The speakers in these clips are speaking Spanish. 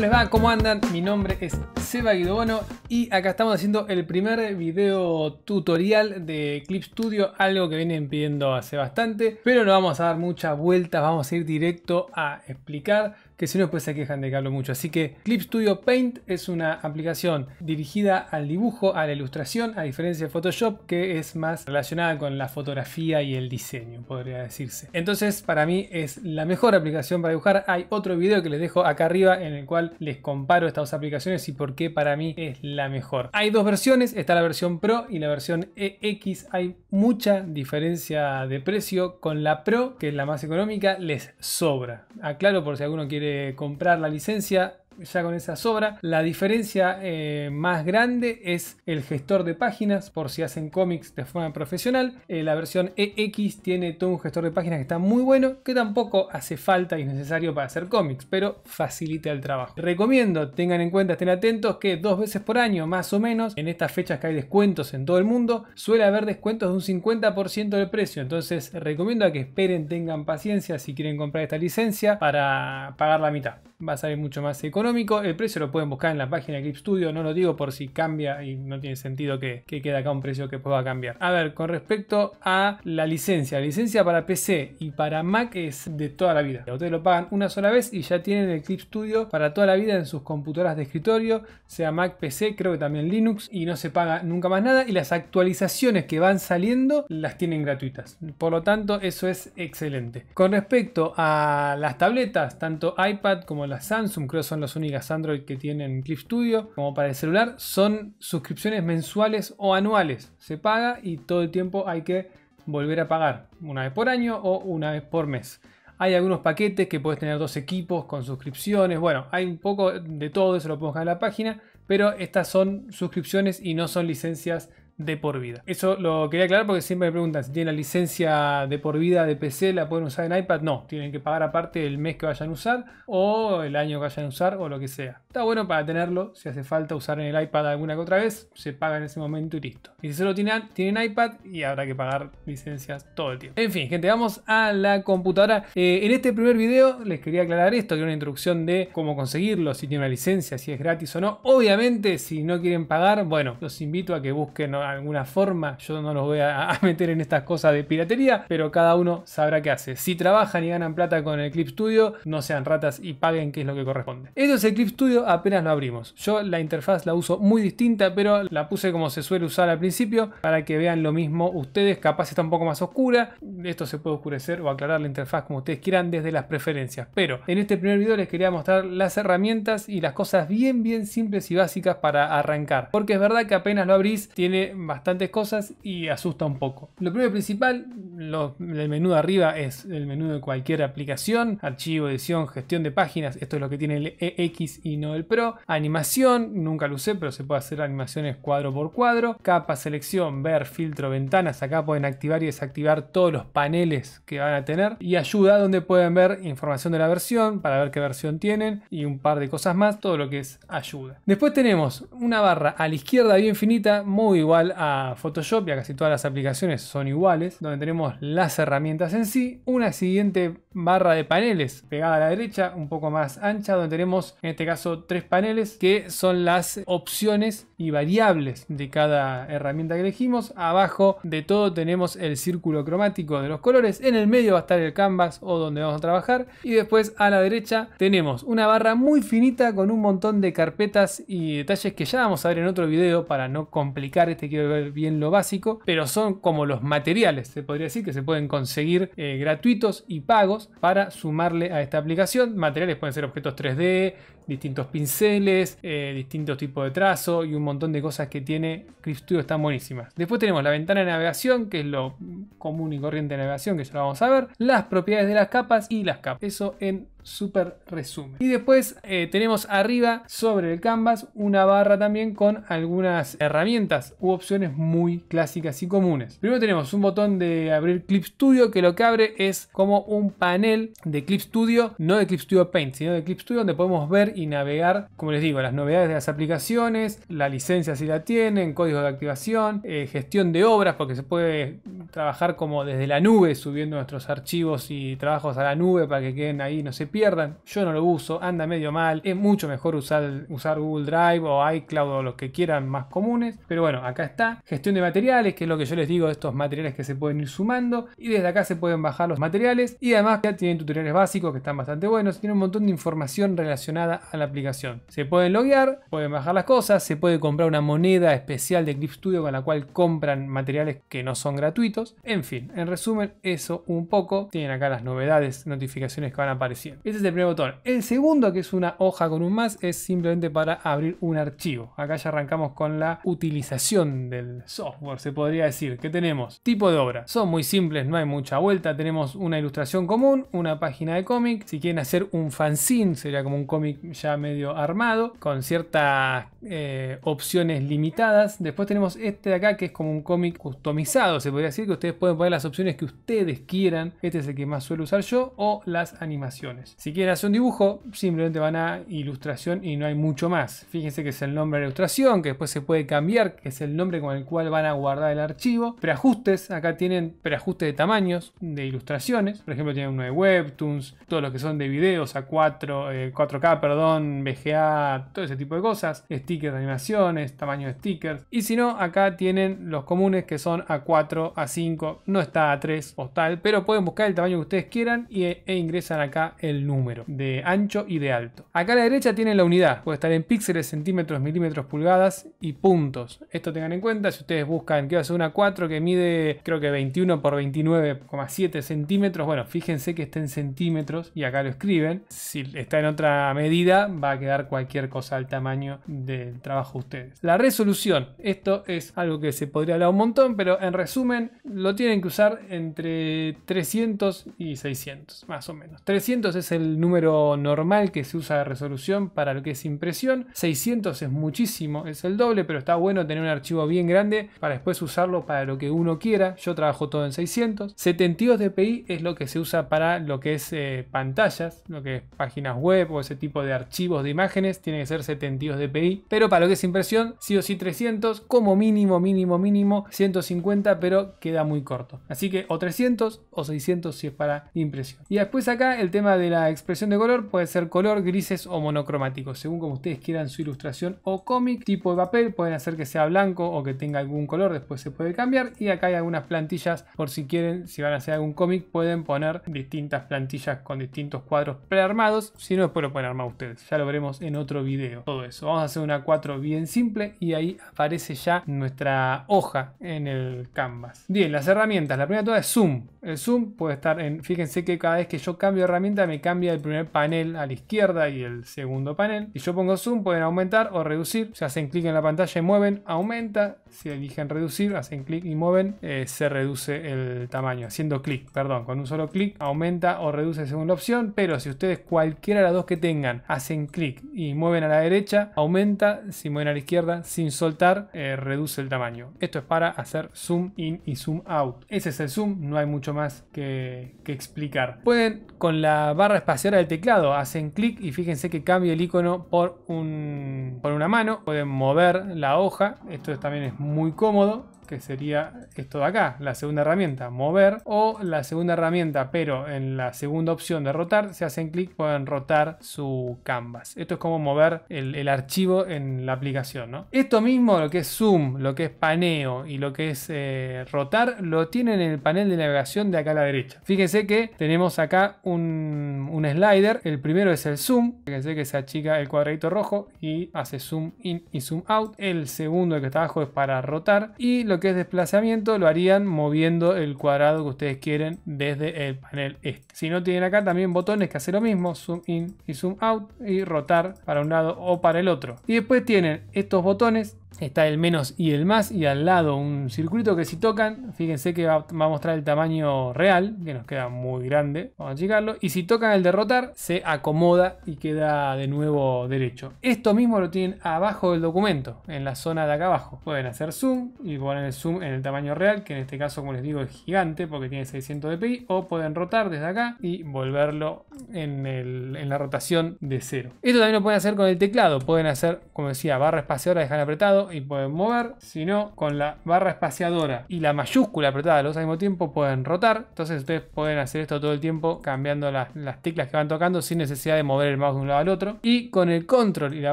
¿Cómo les va? ¿Cómo andan? Mi nombre es Seba bueno y acá estamos haciendo el primer video tutorial de Clip Studio, algo que vienen pidiendo hace bastante, pero no vamos a dar muchas vueltas, vamos a ir directo a explicar que si no después se quejan de que hablo mucho. Así que Clip Studio Paint es una aplicación dirigida al dibujo, a la ilustración, a diferencia de Photoshop, que es más relacionada con la fotografía y el diseño, podría decirse. Entonces, para mí es la mejor aplicación para dibujar. Hay otro video que les dejo acá arriba en el cual les comparo estas dos aplicaciones y por que para mí es la mejor. Hay dos versiones, está la versión Pro y la versión EX. Hay mucha diferencia de precio con la Pro, que es la más económica, les sobra. Aclaro por si alguno quiere comprar la licencia, ya con esa sobra. La diferencia eh, más grande es el gestor de páginas, por si hacen cómics de forma profesional. Eh, la versión EX tiene todo un gestor de páginas que está muy bueno, que tampoco hace falta y es necesario para hacer cómics, pero facilita el trabajo. Recomiendo, tengan en cuenta, estén atentos, que dos veces por año, más o menos, en estas fechas que hay descuentos en todo el mundo, suele haber descuentos de un 50% del precio. Entonces, recomiendo a que esperen, tengan paciencia si quieren comprar esta licencia para pagar la mitad va a salir mucho más económico. El precio lo pueden buscar en la página de Clip Studio, no lo digo por si cambia y no tiene sentido que, que quede acá un precio que pueda cambiar. A ver, con respecto a la licencia, la licencia para PC y para Mac es de toda la vida. Ustedes lo pagan una sola vez y ya tienen el Clip Studio para toda la vida en sus computadoras de escritorio, sea Mac, PC, creo que también Linux, y no se paga nunca más nada. Y las actualizaciones que van saliendo las tienen gratuitas. Por lo tanto, eso es excelente. Con respecto a las tabletas, tanto iPad como las Samsung, creo que son las únicas Android que tienen Clip Studio, como para el celular, son suscripciones mensuales o anuales. Se paga y todo el tiempo hay que volver a pagar, una vez por año o una vez por mes. Hay algunos paquetes que puedes tener dos equipos con suscripciones. Bueno, hay un poco de todo, eso lo podemos en la página. Pero estas son suscripciones y no son licencias de por vida. Eso lo quería aclarar porque siempre me preguntan si tienen la licencia de por vida de PC, la pueden usar en iPad. No, tienen que pagar aparte el mes que vayan a usar o el año que vayan a usar o lo que sea. Está bueno para tenerlo, si hace falta usar en el iPad alguna que otra vez, se paga en ese momento y listo. Y si solo tienen, iPad y habrá que pagar licencias todo el tiempo. En fin, gente, vamos a la computadora. Eh, en este primer video les quería aclarar esto, que una introducción de cómo conseguirlo, si tiene una licencia, si es gratis o no. Obviamente, si no quieren pagar, bueno, los invito a que busquen alguna forma. Yo no los voy a, meter en estas cosas de piratería, pero cada uno sabrá qué hace. Si trabajan y ganan plata con el Clip Studio, no sean ratas y paguen qué es lo que corresponde. Esto es el Clip Studio apenas lo abrimos. Yo la interfaz la uso muy distinta, pero la puse como se suele usar al principio para que vean lo mismo ustedes. Capaz está un poco más oscura. Esto se puede oscurecer o aclarar la interfaz como ustedes quieran desde las preferencias. Pero en este primer video les quería mostrar las herramientas y las cosas bien, bien simples y básicas para arrancar. Porque es verdad que apenas lo abrís tiene bastantes cosas y asusta un poco. Lo primero principal, el menú de arriba es el menú de cualquier aplicación. Archivo, edición, gestión de páginas. Esto es lo que tiene el EX y no del Pro. Animación, nunca lo usé, pero se puede hacer animaciones cuadro por cuadro. Capa, selección, ver, filtro, ventanas. Acá pueden activar y desactivar todos los paneles que van a tener. Y ayuda donde pueden ver información de la versión, para ver qué versión tienen y un par de cosas más, todo lo que es ayuda. Después tenemos una barra a la izquierda bien finita, muy igual a Photoshop, ya casi todas las aplicaciones son iguales, donde tenemos las herramientas en sí. Una siguiente barra de paneles pegada a la derecha, un poco más ancha, donde tenemos en este caso tres paneles que son las opciones y variables de cada herramienta que elegimos. Abajo de todo tenemos el círculo cromático de los colores, en el medio va a estar el canvas o donde vamos a trabajar y después a la derecha tenemos una barra muy finita con un montón de carpetas y detalles que ya vamos a ver en otro video para no complicar este quiero ver bien lo básico, pero son como los materiales, se podría decir que se pueden conseguir eh, gratuitos y pagos para sumarle a esta aplicación. Materiales pueden ser objetos 3D, distintos pinceles, eh, distintos tipos de trazo y un montón de cosas que tiene Studio están buenísimas. Después tenemos la ventana de navegación, que es lo común y corriente de navegación que ya lo vamos a ver, las propiedades de las capas y las capas. Eso en súper resumen. Y después eh, tenemos arriba sobre el canvas una barra también con algunas herramientas u opciones muy clásicas y comunes. Primero tenemos un botón de abrir Clip Studio que lo que abre es como un panel de Clip Studio, no de Clip Studio Paint, sino de Clip Studio donde podemos ver y navegar, como les digo, las novedades de las aplicaciones, la licencia si la tienen, código de activación, eh, gestión de obras porque se puede trabajar como desde la nube subiendo nuestros archivos y trabajos a la nube para que queden ahí, no se pierdan pierdan. Yo no lo uso, anda medio mal. Es mucho mejor usar, usar Google Drive o iCloud o los que quieran más comunes. Pero bueno, acá está. Gestión de materiales, que es lo que yo les digo, estos materiales que se pueden ir sumando. Y desde acá se pueden bajar los materiales. Y además ya tienen tutoriales básicos que están bastante buenos. Tienen un montón de información relacionada a la aplicación. Se pueden loguear, pueden bajar las cosas, se puede comprar una moneda especial de Clip Studio con la cual compran materiales que no son gratuitos. En fin, en resumen, eso un poco. Tienen acá las novedades, notificaciones que van apareciendo. Este es el primer botón. El segundo, que es una hoja con un más, es simplemente para abrir un archivo. Acá ya arrancamos con la utilización del software, se podría decir. ¿Qué tenemos? Tipo de obra. Son muy simples, no hay mucha vuelta. Tenemos una ilustración común, una página de cómic. Si quieren hacer un fanzine, sería como un cómic ya medio armado, con ciertas eh, opciones limitadas. Después tenemos este de acá, que es como un cómic customizado, se podría decir, que ustedes pueden poner las opciones que ustedes quieran. Este es el que más suelo usar yo, o las animaciones. Si quieren hacer un dibujo, simplemente van a ilustración y no hay mucho más. Fíjense que es el nombre de la ilustración, que después se puede cambiar, que es el nombre con el cual van a guardar el archivo. Preajustes, acá tienen preajustes de tamaños, de ilustraciones. Por ejemplo, tienen uno de Webtoons, todos los que son de videos a 4, 4K, eh, perdón, VGA, todo ese tipo de cosas. Stickers de animaciones, tamaño de stickers. Y si no, acá tienen los comunes que son a 4, a 5, no está a 3 o tal, pero pueden buscar el tamaño que ustedes quieran e, e ingresan acá el número, de ancho y de alto. Acá a la derecha tienen la unidad, puede estar en píxeles, centímetros, milímetros, pulgadas y puntos. Esto tengan en cuenta, si ustedes buscan que va a ser una 4 que mide creo que 21 por 29,7 centímetros, bueno, fíjense que está en centímetros y acá lo escriben. Si está en otra medida va a quedar cualquier cosa al tamaño del trabajo ustedes. La resolución, esto es algo que se podría hablar un montón, pero en resumen lo tienen que usar entre 300 y 600, más o menos. 300 es el número normal que se usa de resolución para lo que es impresión. 600 es muchísimo, es el doble, pero está bueno tener un archivo bien grande para después usarlo para lo que uno quiera. Yo trabajo todo en 600. 72 dpi es lo que se usa para lo que es eh, pantallas, lo que es páginas web o ese tipo de archivos de imágenes. Tiene que ser 72 dpi, pero para lo que es impresión, sí o sí 300, como mínimo, mínimo, mínimo 150, pero queda muy corto. Así que o 300 o 600 si es para impresión. Y después acá el tema de la la expresión de color puede ser color, grises o monocromático, según como ustedes quieran su ilustración o cómic. Tipo de papel pueden hacer que sea blanco o que tenga algún color, después se puede cambiar. Y acá hay algunas plantillas por si quieren, si van a hacer algún cómic, pueden poner distintas plantillas con distintos cuadros prearmados. Si no, después lo pueden armar ustedes. Ya lo veremos en otro video. Todo eso. Vamos a hacer una 4 bien simple y ahí aparece ya nuestra hoja en el canvas. Bien, las herramientas. La primera toda es zoom. El zoom puede estar en, fíjense que cada vez que yo cambio herramienta me cambia el primer panel a la izquierda y el segundo panel. Si yo pongo zoom pueden aumentar o reducir. Si hacen clic en la pantalla y mueven, aumenta. Si eligen reducir, hacen clic y mueven, eh, se reduce el tamaño. Haciendo clic, perdón, con un solo clic aumenta o reduce la segunda opción. Pero si ustedes cualquiera de las dos que tengan hacen clic y mueven a la derecha, aumenta. Si mueven a la izquierda sin soltar, eh, reduce el tamaño. Esto es para hacer zoom in y zoom out. Ese es el zoom, no hay mucho más que explicar. Pueden con la barra espaciar al teclado. Hacen clic y fíjense que cambia el icono por, un, por una mano. Pueden mover la hoja. Esto también es muy cómodo que sería esto de acá, la segunda herramienta, mover, o la segunda herramienta, pero en la segunda opción de rotar, se hacen clic, pueden rotar su canvas. Esto es como mover el, archivo en la aplicación, ¿no? Esto mismo, lo que es zoom, lo que es paneo y lo que es eh, rotar, lo tienen en el panel de navegación de acá a la derecha. Fíjense que tenemos acá un, un slider, el primero es el zoom, fíjense que se achica el cuadradito rojo y hace zoom in y zoom out. El segundo, el que está abajo, es para rotar y lo que es desplazamiento lo harían moviendo el cuadrado que ustedes quieren desde el panel este. Si no tienen acá también botones que hace lo mismo, zoom in y zoom out y rotar para un lado o para el otro. Y después tienen estos botones Está el menos y el más y al lado un circuito que si tocan, fíjense que va, a mostrar el tamaño real, que nos queda muy grande, vamos a achicarlo. Y si tocan el derrotar, se acomoda y queda de nuevo derecho. Esto mismo lo tienen abajo del documento, en la zona de acá abajo. Pueden hacer zoom y poner el zoom en el tamaño real, que en este caso como les digo es gigante porque tiene 600 dpi, o pueden rotar desde acá y volverlo en, en la rotación de cero. Esto también lo pueden hacer con el teclado, pueden hacer, como decía, barra espaciadora, dejan apretado y pueden mover, Si no, con la barra espaciadora y la mayúscula apretada los al mismo tiempo pueden rotar. Entonces ustedes pueden hacer esto todo el tiempo cambiando las, teclas que van tocando sin necesidad de mover el mouse de un lado al otro. Y con el control y la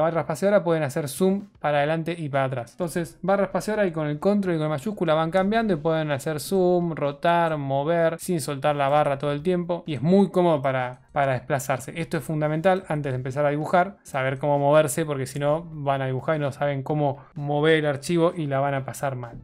barra espaciadora pueden hacer zoom para adelante y para atrás. Entonces barra espaciadora y con el control y con la mayúscula van cambiando y pueden hacer zoom, rotar, mover sin soltar la barra todo el tiempo. Y es muy cómodo para, para desplazarse. Esto es fundamental antes de empezar a dibujar, saber cómo moverse porque si no van a dibujar y no saben cómo mover el archivo y la van a pasar mal.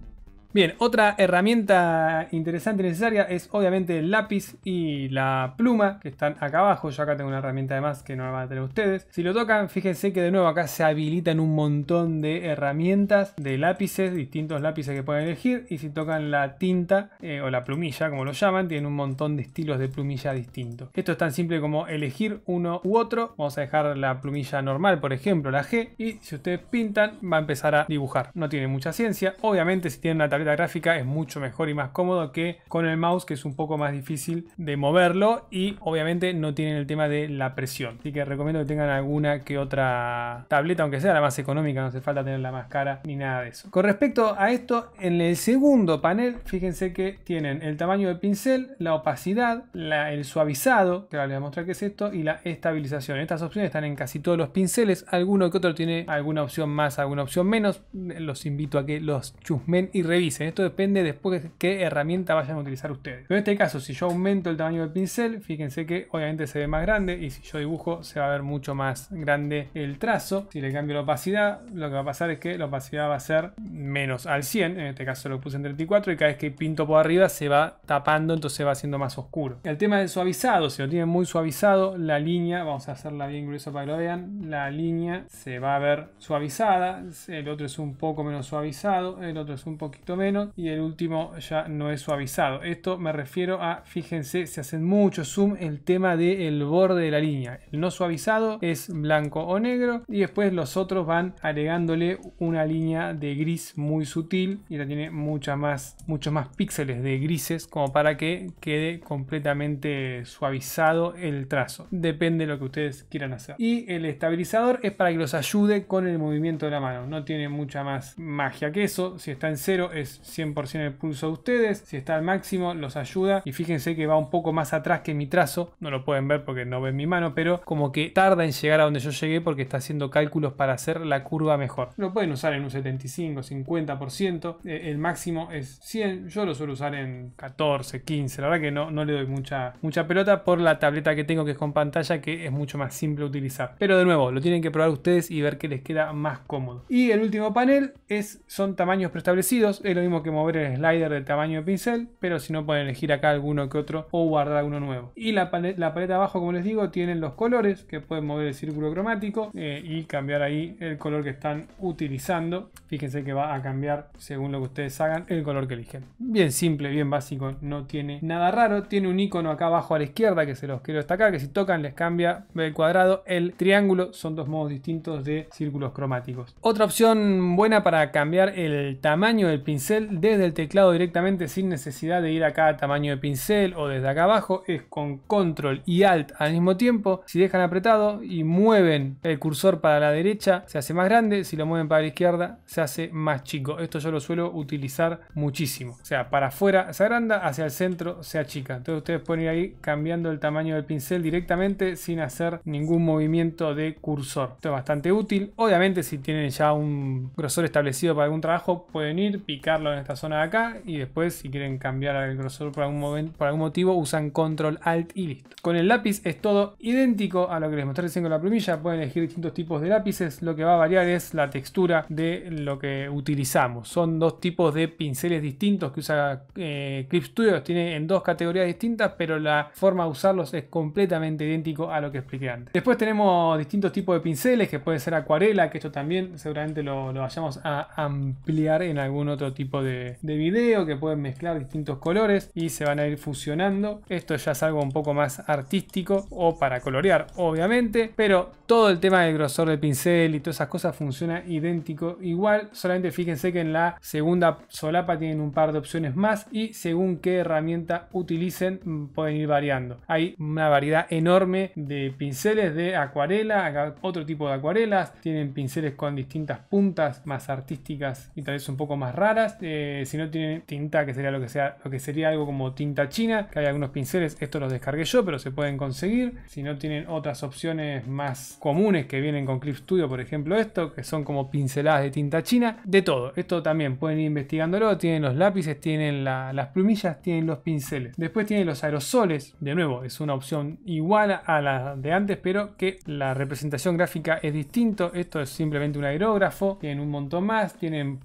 Bien, otra herramienta interesante y necesaria es obviamente el lápiz y la pluma que están acá abajo. Yo acá tengo una herramienta además que no la van a tener ustedes. Si lo tocan, fíjense que de nuevo acá se habilitan un montón de herramientas de lápices, distintos lápices que pueden elegir. Y si tocan la tinta eh, o la plumilla, como lo llaman, tienen un montón de estilos de plumilla distintos. Esto es tan simple como elegir uno u otro. Vamos a dejar la plumilla normal, por ejemplo, la G. Y si ustedes pintan, va a empezar a dibujar. No tiene mucha ciencia. Obviamente si tienen una tableta la gráfica es mucho mejor y más cómodo que con el mouse que es un poco más difícil de moverlo y obviamente no tienen el tema de la presión. Así que recomiendo que tengan alguna que otra tableta, aunque sea la más económica, no hace falta tener la más cara ni nada de eso. Con respecto a esto, en el segundo panel, fíjense que tienen el tamaño del pincel, la opacidad, el suavizado, que les voy a mostrar que es esto, y la estabilización. Estas opciones están en casi todos los pinceles, alguno que otro tiene alguna opción más, alguna opción menos. Los invito a que los chusmen y revisen. Esto depende después de qué herramienta vayan a utilizar ustedes. en este caso, si yo aumento el tamaño del pincel, fíjense que obviamente se ve más grande y si yo dibujo se va a ver mucho más grande el trazo. Si le cambio la opacidad, lo que va a pasar es que la opacidad va a ser menos al 100. En este caso lo puse en 34 y cada vez que pinto por arriba se va tapando, entonces va siendo más oscuro. El tema del suavizado, si lo tienen muy suavizado, la línea, vamos a hacerla bien gruesa para que lo vean, la línea se va a ver suavizada. El otro es un poco menos suavizado, el otro es un poquito menos menos y el último ya no es suavizado. Esto me refiero a, fíjense, se hacen mucho zoom el tema del borde de la línea. El no suavizado es blanco o negro y después los otros van agregándole una línea de gris muy sutil y la tiene mucha más, muchos más píxeles de grises como para que quede completamente suavizado el trazo. Depende de lo que ustedes quieran hacer. Y el estabilizador es para que los ayude con el movimiento de la mano. No tiene mucha más magia que eso. Si está en cero es 100% el pulso de ustedes. Si está al máximo, los ayuda. Y fíjense que va un poco más atrás que mi trazo. No lo pueden ver porque no ven mi mano, pero como que tarda en llegar a donde yo llegué porque está haciendo cálculos para hacer la curva mejor. Lo pueden usar en un 75, 50%. Eh, el máximo es 100. Yo lo suelo usar en 14, 15. La verdad que no, no le doy mucha, mucha pelota por la tableta que tengo que es con pantalla que es mucho más simple utilizar. Pero de nuevo, lo tienen que probar ustedes y ver qué les queda más cómodo. Y el último panel es, son tamaños preestablecidos lo mismo que mover el slider del tamaño de pincel, pero si no pueden elegir acá alguno que otro o guardar uno nuevo. Y la, paleta, la abajo, como les digo, tienen los colores que pueden mover el círculo cromático eh, y cambiar ahí el color que están utilizando. Fíjense que va a cambiar según lo que ustedes hagan el color que eligen. Bien simple, bien básico, no tiene nada raro. Tiene un icono acá abajo a la izquierda que se los quiero destacar, que si tocan les cambia el cuadrado, el triángulo. Son dos modos distintos de círculos cromáticos. Otra opción buena para cambiar el tamaño del pincel desde el teclado directamente sin necesidad de ir a cada tamaño de pincel o desde acá abajo. Es con control y alt al mismo tiempo. Si dejan apretado y mueven el cursor para la derecha se hace más grande. Si lo mueven para la izquierda se hace más chico. Esto yo lo suelo utilizar muchísimo. O sea, para afuera se agranda, hacia el centro se achica. Entonces ustedes pueden ir ahí cambiando el tamaño del pincel directamente sin hacer ningún movimiento de cursor. Esto es bastante útil. Obviamente si tienen ya un grosor establecido para algún trabajo pueden ir picar en esta zona de acá y después si quieren cambiar el grosor por algún, momento, por algún motivo usan control alt y listo. Con el lápiz es todo idéntico a lo que les mostré recién con la plumilla pueden elegir distintos tipos de lápices, lo que va a variar es la textura de lo que utilizamos. Son dos tipos de pinceles distintos que usa eh, Clip Studio, tiene en dos categorías distintas, pero la forma de usarlos es completamente idéntico a lo que expliqué antes. Después tenemos distintos tipos de pinceles que puede ser acuarela, que esto también seguramente lo vayamos a ampliar en algún otro tipo tipo de, de video que pueden mezclar distintos colores y se van a ir fusionando. Esto ya es algo un poco más artístico o para colorear, obviamente, pero todo el tema del grosor del pincel y todas esas cosas funciona idéntico igual. Solamente fíjense que en la segunda solapa tienen un par de opciones más y según qué herramienta utilicen mm, pueden ir variando. Hay una variedad enorme de pinceles de acuarela, otro tipo de acuarelas, tienen pinceles con distintas puntas más artísticas y tal vez un poco más raras eh, si no tienen tinta, que sería lo que sea, lo que sería algo como tinta china, que hay algunos pinceles, estos los descargué yo, pero se pueden conseguir. Si no tienen otras opciones más comunes que vienen con Clip Studio, por ejemplo, esto, que son como pinceladas de tinta china, de todo. Esto también pueden ir investigándolo, tienen los lápices, tienen las plumillas, tienen los pinceles. Después tienen los aerosoles, de nuevo, es una opción igual a la de antes, pero que la representación gráfica es distinto. Esto es simplemente un aerógrafo, tienen un montón más, tienen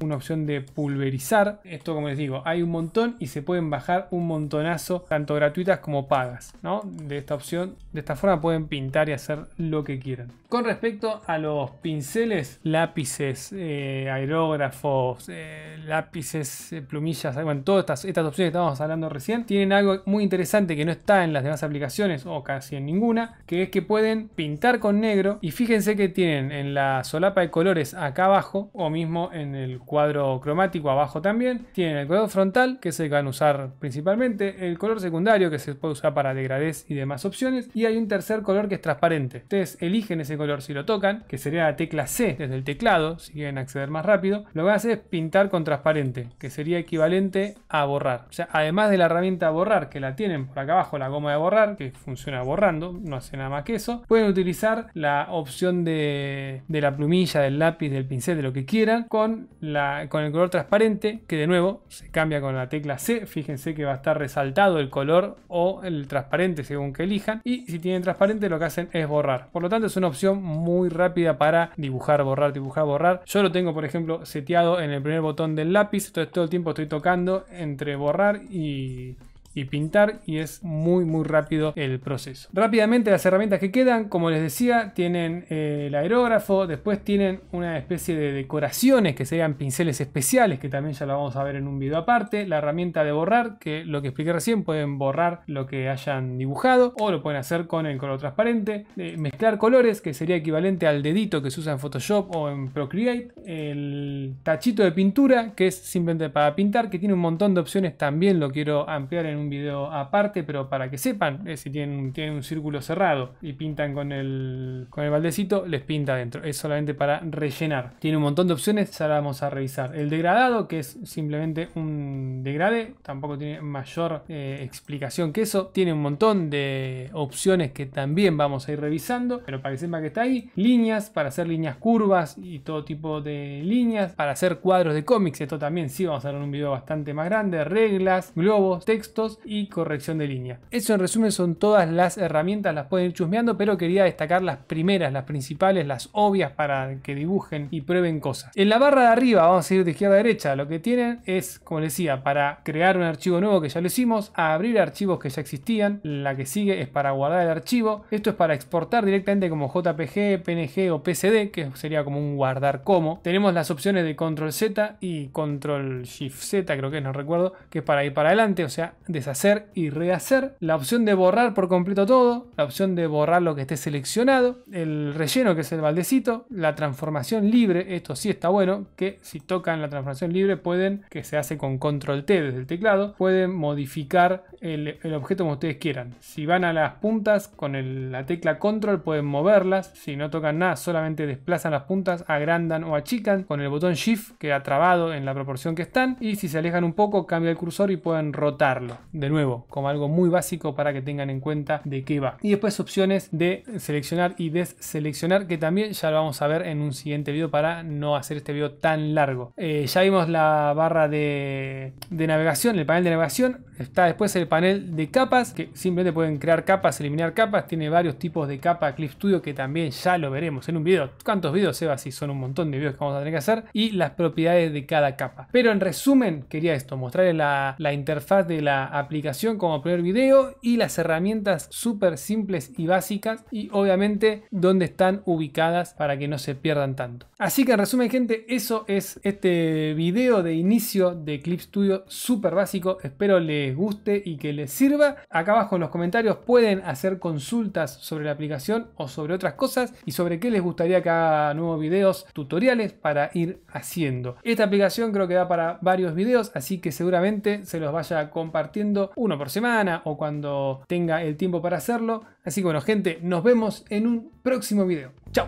una opción de pulverizar. Esto, como les digo, hay un montón y se pueden bajar un montonazo, tanto gratuitas como pagas, ¿no? De esta opción, de esta forma pueden pintar y hacer lo que quieran. Con respecto a los pinceles, lápices, eh, aerógrafos, eh, lápices, eh, plumillas, bueno, todas estas, estas opciones que estábamos hablando recién, tienen algo muy interesante que no está en las demás aplicaciones o casi en ninguna, que es que pueden pintar con negro y fíjense que tienen en la solapa de colores acá abajo o mismo en el cuadro cromático abajo también. Tienen el color frontal, que se van a usar principalmente, el color secundario, que se puede usar para degradés y demás opciones, y hay un tercer color que es transparente. Ustedes eligen ese color si lo tocan, que sería la tecla C desde el teclado, si quieren acceder más rápido. Lo que hace es pintar con transparente, que sería equivalente a borrar. O sea, además de la herramienta borrar, que la tienen por acá abajo, la goma de borrar, que funciona borrando, no hace nada más que eso, pueden utilizar la opción de, de la plumilla, del lápiz, del pincel, de lo que quieran, con, la, con el color transparente, que de nuevo se cambia con la tecla C. Fíjense que va a estar resaltado el color o el transparente según que elijan. Y si tienen transparente lo que hacen es borrar. Por lo tanto es una opción muy rápida para dibujar, borrar, dibujar, borrar. Yo lo tengo por ejemplo seteado en el primer botón del lápiz. Entonces todo el tiempo estoy tocando entre borrar y y pintar y es muy muy rápido el proceso. Rápidamente las herramientas que quedan, como les decía, tienen eh, el aerógrafo, después tienen una especie de decoraciones que serían pinceles especiales que también ya lo vamos a ver en un video aparte, la herramienta de borrar, que lo que expliqué recién, pueden borrar lo que hayan dibujado o lo pueden hacer con el color transparente, eh, mezclar colores que sería equivalente al dedito que se usa en Photoshop o en Procreate, el tachito de pintura que es simplemente para pintar, que tiene un montón de opciones, también lo quiero ampliar en un video aparte, pero para que sepan, eh, si tienen, un círculo cerrado y pintan con el, con el baldecito, les pinta adentro. Es solamente para rellenar. Tiene un montón de opciones, ahora vamos a revisar. El degradado, que es simplemente un degrade, tampoco tiene mayor eh, explicación que eso. Tiene un montón de opciones que también vamos a ir revisando, pero para que sepan que está ahí. Líneas para hacer líneas curvas y todo tipo de líneas. Para hacer cuadros de cómics, esto también sí vamos a hacer un video bastante más grande. Reglas, globos, textos y corrección de línea. Eso en resumen son todas las herramientas, las pueden ir chusmeando, pero quería destacar las primeras, las principales, las obvias para que dibujen y prueben cosas. En la barra de arriba, vamos a ir de izquierda a derecha, lo que tienen es, como les decía, para crear un archivo nuevo que ya lo hicimos, abrir archivos que ya existían, la que sigue es para guardar el archivo, esto es para exportar directamente como JPG, PNG o PCD, que sería como un guardar como. Tenemos las opciones de control Z y control shift Z, creo que no recuerdo, que es para ir para adelante, o sea, de hacer y rehacer, la opción de borrar por completo todo, la opción de borrar lo que esté seleccionado, el relleno que es el baldecito, la transformación libre, esto sí está bueno, que si tocan la transformación libre pueden, que se hace con control T desde el teclado, pueden modificar el, objeto como ustedes quieran. Si van a las puntas con la tecla control pueden moverlas, si no tocan nada solamente desplazan las puntas, agrandan o achican, con el botón shift que ha trabado en la proporción que están y si se alejan un poco cambia el cursor y pueden rotarlo de nuevo, como algo muy básico para que tengan en cuenta de qué va. Y después opciones de seleccionar y deseleccionar, que también ya lo vamos a ver en un siguiente video para no hacer este video tan largo. Eh, ya vimos la barra de, navegación, el panel de navegación. Está después el panel de capas, que simplemente pueden crear capas, eliminar capas. Tiene varios tipos de capa Clip Studio que también ya lo veremos en un video. ¿Cuántos videos, va si son un montón de videos que vamos a tener que hacer. Y las propiedades de cada capa. Pero en resumen, quería esto, mostrarles la interfaz de la aplicación como primer video y las herramientas súper simples y básicas y obviamente dónde están ubicadas para que no se pierdan tanto. Así que en resumen gente, eso es este video de inicio de Clip Studio súper básico. Espero les guste y que les sirva. Acá abajo en los comentarios pueden hacer consultas sobre la aplicación o sobre otras cosas y sobre qué les gustaría que haga nuevos videos, tutoriales para ir haciendo. Esta aplicación creo que da para varios videos, así que seguramente se los vaya compartiendo uno por semana o cuando tenga el tiempo para hacerlo. Así que bueno, gente, nos vemos en un próximo video. ¡Chao!